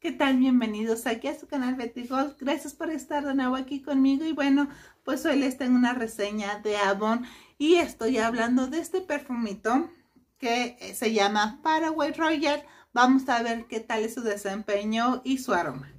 ¿Qué tal? Bienvenidos aquí a su canal Betty Gold. Gracias por estar de nuevo aquí conmigo. Y bueno, pues hoy les tengo una reseña de Avon. Y estoy hablando de este perfumito que se llama Paraguay Royal. Vamos a ver qué tal es su desempeño y su aroma.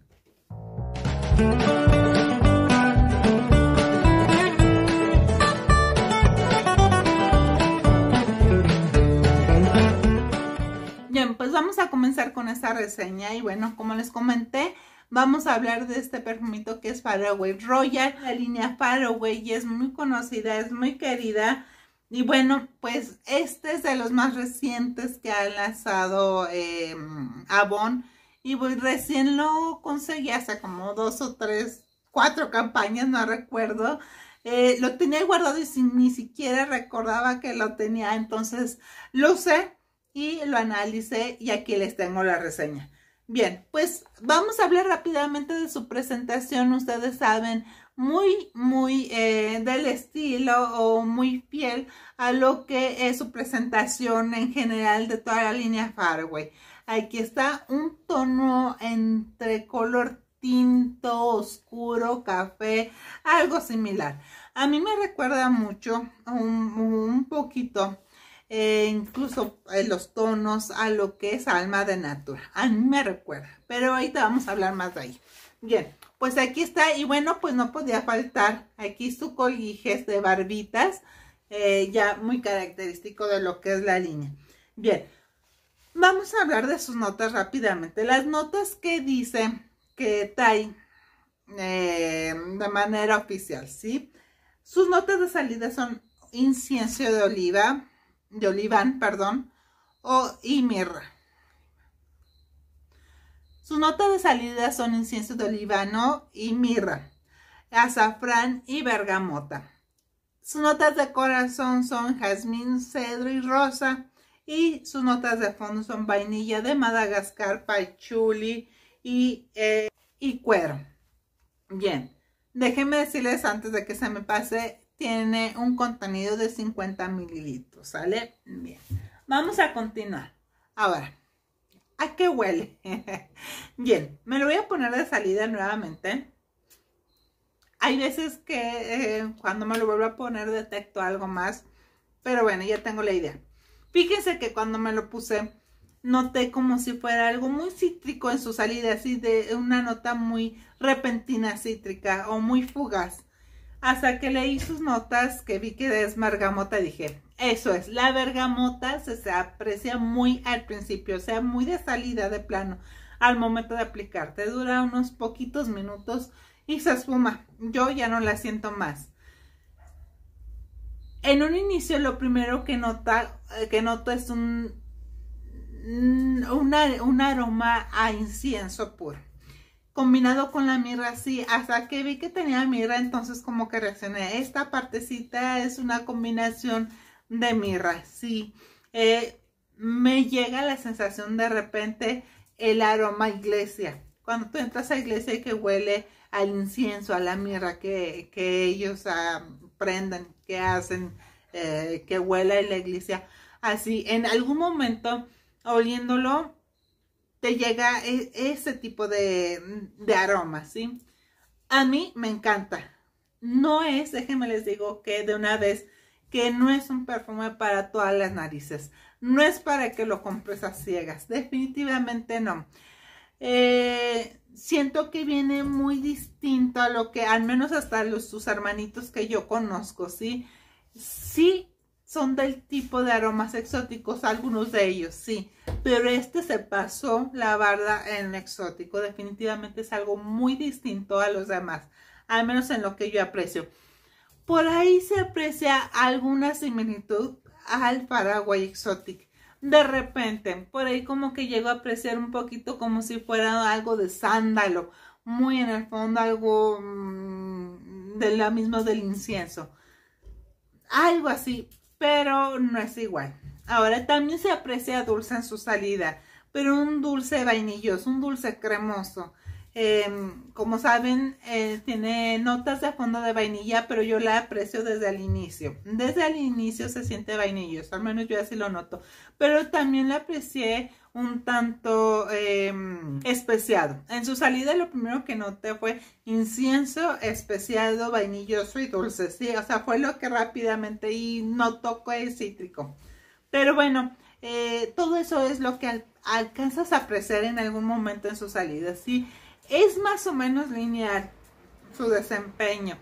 pues vamos a comenzar con esta reseña y bueno, como les comenté, vamos a hablar de este perfumito que es Faraway Royal. La línea Faraway es muy conocida, es muy querida. Y bueno, pues este es de los más recientes que ha lanzado eh, Avon. Y pues recién lo conseguí hace como dos o tres, cuatro campañas, no recuerdo. Eh, lo tenía guardado y ni siquiera recordaba que lo tenía. Entonces lo sé y lo analicé y aquí les tengo la reseña. Bien, pues vamos a hablar rápidamente de su presentación. Ustedes saben, muy, muy eh, del estilo o muy fiel a lo que es su presentación en general de toda la línea Faraway. Aquí está un tono entre color tinto, oscuro, café, algo similar. A mí me recuerda mucho, un poquito, e incluso los tonos, a lo que es alma de natura. A mí me recuerda, pero ahorita vamos a hablar más de ahí. Bien, pues aquí está y bueno, pues no podía faltar aquí su colguijes de barbitas, eh, ya muy característico de lo que es la línea. Bien, vamos a hablar de sus notas rápidamente. Las notas que dice que Tai eh, de manera oficial, ¿sí? Sus notas de salida son incienso de oliva, de oliván, perdón, o, y mirra. Sus notas de salida son incienso de olivano y mirra, azafrán y bergamota. Sus notas de corazón son jazmín, cedro y rosa. Y sus notas de fondo son vainilla de Madagascar, pachuli y, eh, y cuero. Bien, déjenme decirles antes de que se me pase tiene un contenido de 50 mililitros, ¿sale? Bien, vamos a continuar. Ahora, ¿a qué huele? Bien, me lo voy a poner de salida nuevamente. Hay veces que eh, cuando me lo vuelvo a poner detecto algo más, pero bueno, ya tengo la idea. Fíjense que cuando me lo puse, noté como si fuera algo muy cítrico en su salida, así de una nota muy repentina cítrica o muy fugaz. Hasta que leí sus notas, que vi que es margamota, dije, eso es, la bergamota se, aprecia muy al principio, o sea, muy de salida de plano al momento de aplicarte. Dura unos poquitos minutos y se espuma. Yo ya no la siento más. En un inicio lo primero que, nota, eh, que noto es un, un aroma a incienso puro combinado con la mirra sí, hasta que vi que tenía mirra, entonces como que reaccioné. Esta partecita es una combinación de mirra, sí. Eh, me llega la sensación de repente el aroma iglesia. Cuando tú entras a iglesia y que huele al incienso, a la mirra que, ellos ah, prenden, que hacen, eh, que huele en la iglesia. Así, en algún momento, oliéndolo, te llega e, ese tipo de, aroma, ¿sí? A mí me encanta. No es, déjenme les digo que de una vez, que no es un perfume para todas las narices. No es para que lo compres a ciegas. Definitivamente no. Eh, siento que viene muy distinto a lo que, al menos hasta los, sus hermanitos que yo conozco, ¿sí? Sí son del tipo de aromas exóticos, algunos de ellos sí, pero este se pasó la barda en exótico, definitivamente es algo muy distinto a los demás, al menos en lo que yo aprecio. Por ahí se aprecia alguna similitud al Paraguay Exotic. De repente, por ahí como que llego a apreciar un poquito como si fuera algo de sándalo, muy en el fondo algo mm, de la misma del incienso. Algo así, pero no es igual. Ahora también se aprecia dulce en su salida, pero un dulce vainilloso, un dulce cremoso. Em, como saben, eh, tiene notas de fondo de vainilla, pero yo la aprecio desde el inicio. Desde el inicio se siente vainilloso, al menos yo así lo noto. Pero también la aprecié un tanto em, especiado. En su salida lo primero que noté fue incienso especiado, vainilloso y dulce, o sea, fue lo que rápidamente y no tocó el cítrico. Pero bueno, eh, todo eso es lo que alcanzas a apreciar en algún momento en su salida, sí. Es más o menos lineal su desempeño,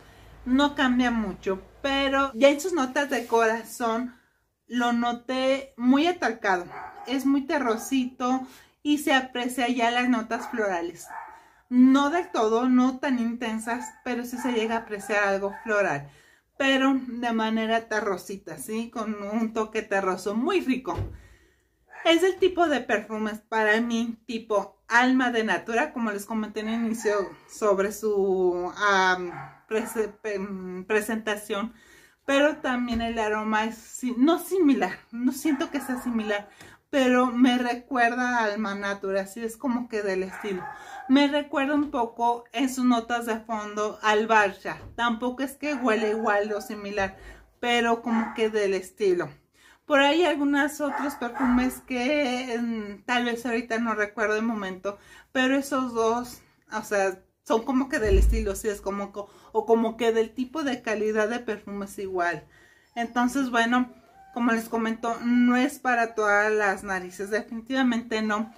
no cambia mucho, pero ya en sus notas de corazón lo noté muy atalcado es muy terrosito y se aprecia ya las notas florales. No del todo, no tan intensas, pero sí se llega a apreciar algo floral. Pero de manera terrosita, ¿sí? Con un toque terroso muy rico. Es el tipo de perfumes para mí, tipo alma de natura, como les comenté en el inicio sobre su mm, presentación. Pero también el aroma es no similar, no siento que sea similar, pero me recuerda al Manatura, así es como que del estilo. Me recuerda un poco en sus notas de fondo al Barcha. tampoco es que huele igual o similar, pero como que del estilo. Por ahí algunos otros perfumes que mm, tal vez ahorita no recuerdo de momento, pero esos dos, o sea, son como que del estilo, sí, es como, o como que del tipo de calidad de es igual. Entonces, bueno, como les comento, no es para todas las narices, definitivamente no.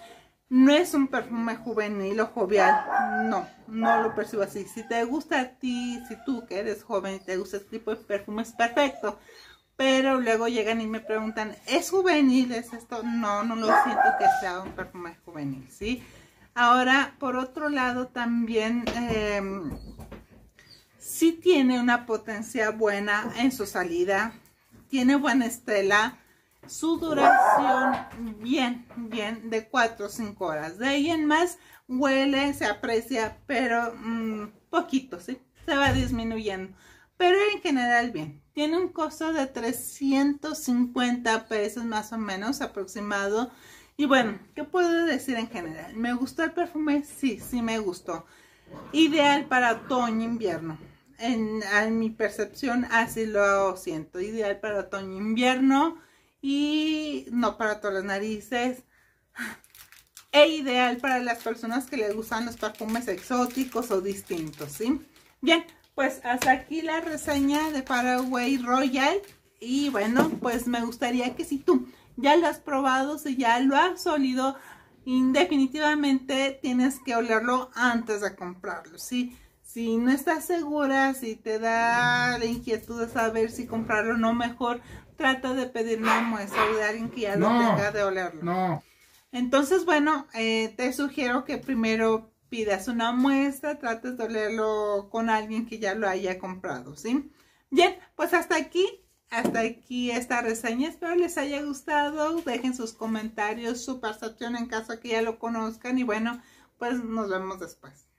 No es un perfume juvenil o jovial, no, no lo percibo así. Si te gusta a ti, si tú que eres joven y te gusta este tipo de perfume, es perfecto. Pero luego llegan y me preguntan, ¿es juvenil? ¿Es esto? No, no lo siento que sea un perfume juvenil, ¿sí? Ahora, por otro lado, también em, sí tiene una potencia buena en su salida, tiene buena estela. Su duración bien, bien de 4 o 5 horas. De ahí en más huele, se aprecia, pero mm, poquito, ¿sí? Se va disminuyendo. Pero en general bien. Tiene un costo de 350 pesos más o menos aproximado. Y bueno, ¿qué puedo decir en general? ¿Me gustó el perfume? Sí, sí me gustó. Ideal para otoño, invierno en, mi percepción así lo siento. Ideal para otoño invierno y no para todas las narices. E ideal para las personas que les gustan los perfumes exóticos o distintos, ¿sí? Bien, pues hasta aquí la reseña de Paraguay Royal. Y bueno, pues me gustaría que si tú ya lo has probado, si ya lo has olido, indefinitivamente tienes que olerlo antes de comprarlo, ¿sí? Si no estás segura, si te da inquietud de saber si comprarlo o no, mejor trata de pedir una muestra de alguien que ya no, lo tenga de olerlo. No. Entonces, bueno, eh, te sugiero que primero pidas una muestra, trates de olerlo con alguien que ya lo haya comprado, ¿sí? Bien, pues hasta aquí, hasta aquí esta reseña. Espero les haya gustado. Dejen sus comentarios, su percepción en caso que ya lo conozcan. Y bueno, pues nos vemos después.